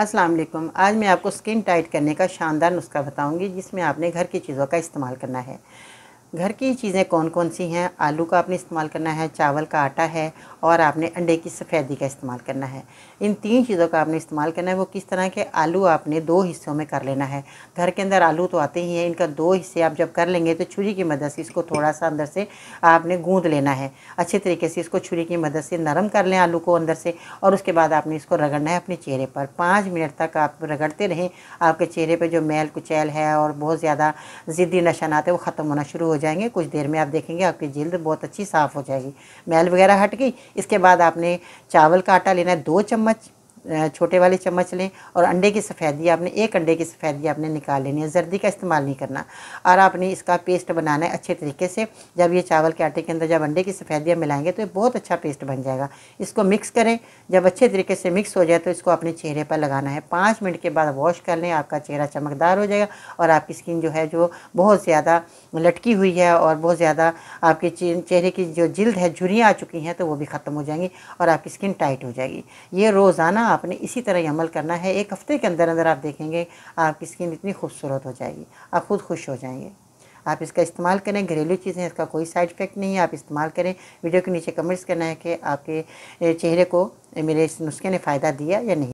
अस्सलाम वालेकुम आज मैं आपको स्किन टाइट करने का शानदार नुस्खा बताऊंगी जिसमें आपने घर की चीज़ों का इस्तेमाल करना है घर की चीज़ें कौन कौन सी हैं आलू का आपने इस्तेमाल करना है चावल का आटा है और आपने अंडे की सफ़ेदी का इस्तेमाल करना है इन तीन चीज़ों का आपने इस्तेमाल करना है वो किस तरह के आलू आपने दो हिस्सों में कर लेना है घर के अंदर आलू तो आते ही हैं इनका दो हिस्से आप जब कर लेंगे तो छुरी की मदद से इसको थोड़ा सा अंदर से आपने गूँध लेना है अच्छे तरीके से इसको छुरी की मदद से नरम कर लें आलू को अंदर से और उसके बाद आपने इसको रगड़ना है अपने चेहरे पर पाँच मिनट तक आप रगड़ते रहें आपके चेहरे पर जो मैल कुचैल है और बहुत ज़्यादा ज़िद्दी नशानात है वो ख़त्म होना शुरू हो जाएंगे कुछ देर में आप देखेंगे आपकी जल्द बहुत अच्छी साफ़ हो जाएगी मैल वगैरह हट गई इसके बाद आपने चावल का आटा लेना है दो चम्मच छोटे वाले चम्मच लें और अंडे की सफ़ेदी आपने एक अंडे की सफ़ेदी आपने निकाल लेनी है जर्दी का इस्तेमाल नहीं करना और आपने इसका पेस्ट बनाना है अच्छे तरीके से जब ये चावल के आटे के अंदर जब अंडे की सफ़ेदियाँ मिलाएंगे तो ये बहुत अच्छा पेस्ट बन जाएगा इसको मिक्स करें जब अच्छे तरीके से मिक्स हो जाए तो इसको अपने चेहरे पर लगाना है पाँच मिनट के बाद वॉश कर लें आपका चेहरा चमकदार हो जाएगा और आपकी स्किन जो है जो बहुत ज़्यादा लटकी हुई है और बहुत ज़्यादा आपके चेहरे की जो जल्द है झुरियाँ आ चुकी हैं तो वो भी ख़त्म हो जाएंगी और आपकी स्किन टाइट हो जाएगी ये रोज़ाना आपने इसी तरह ही अमल करना है एक हफ़्ते के अंदर अंदर आप देखेंगे आपकी स्किन इतनी खूबसूरत हो जाएगी आप खुद खुश हो जाएंगे आप इसका इस्तेमाल करें घरेलू चीज़ें इसका कोई साइड इफ़ेक्ट नहीं है आप इस्तेमाल करें वीडियो के नीचे कमेंट्स करना है कि आपके चेहरे को मेरे इस नुस्खे ने फ़ायदा दिया या नहीं